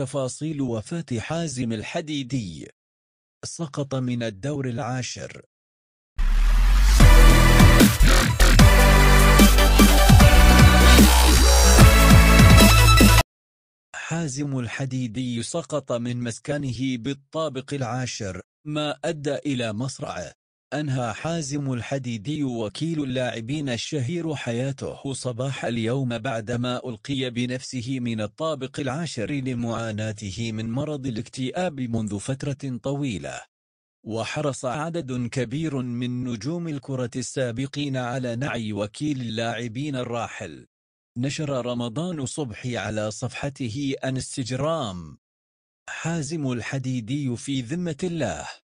تفاصيل وفاة حازم الحديدي سقط من الدور العاشر حازم الحديدي سقط من مسكنه بالطابق العاشر ما أدى إلى مصرعه أنهى حازم الحديدي وكيل اللاعبين الشهير حياته صباح اليوم بعدما ألقي بنفسه من الطابق العاشر لمعاناته من مرض الاكتئاب منذ فترة طويلة وحرص عدد كبير من نجوم الكرة السابقين على نعي وكيل اللاعبين الراحل نشر رمضان صبحي على صفحته أنستجرام حازم الحديدي في ذمة الله